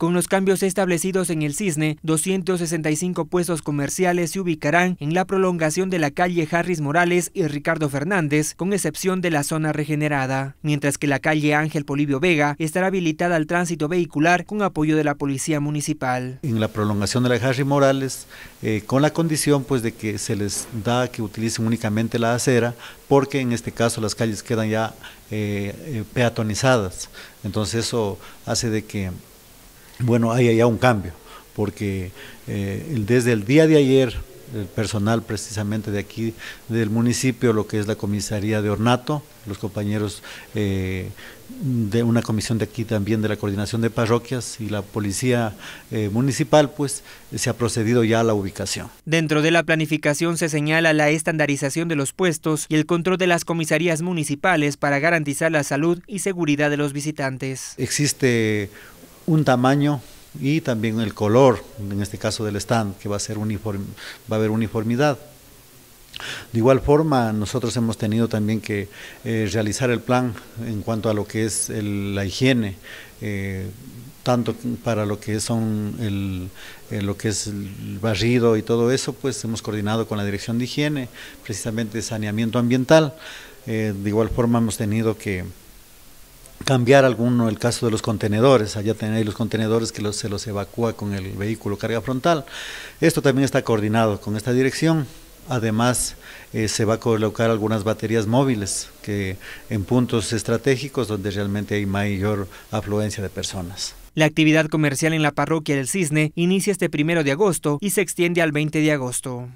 Con los cambios establecidos en el Cisne, 265 puestos comerciales se ubicarán en la prolongación de la calle Harris Morales y Ricardo Fernández, con excepción de la zona regenerada, mientras que la calle Ángel Polibio Vega estará habilitada al tránsito vehicular con apoyo de la Policía Municipal. En la prolongación de la Harris Morales, eh, con la condición pues, de que se les da que utilicen únicamente la acera, porque en este caso las calles quedan ya eh, eh, peatonizadas. Entonces eso hace de que bueno, hay ya un cambio, porque eh, desde el día de ayer el personal precisamente de aquí del municipio, lo que es la comisaría de Ornato, los compañeros eh, de una comisión de aquí también de la coordinación de parroquias y la policía eh, municipal, pues se ha procedido ya a la ubicación. Dentro de la planificación se señala la estandarización de los puestos y el control de las comisarías municipales para garantizar la salud y seguridad de los visitantes. Existe un tamaño y también el color, en este caso del stand, que va a ser uniforme, va a haber uniformidad. De igual forma, nosotros hemos tenido también que eh, realizar el plan en cuanto a lo que es la higiene, eh, tanto para lo que son eh, lo que es el barrido y todo eso, pues hemos coordinado con la Dirección de Higiene, precisamente saneamiento ambiental. de igual forma hemos tenido que cambiar alguno el caso de los contenedores. Allá tenéis los contenedores que se los evacúa con el vehículo carga frontal. Esto también está coordinado con esta dirección. Además, eh, se va a colocar algunas baterías móviles que en puntos estratégicos donde realmente hay mayor afluencia de personas. La actividad comercial en la parroquia del Cisne inicia este primero de agosto y se extiende al 20 de agosto.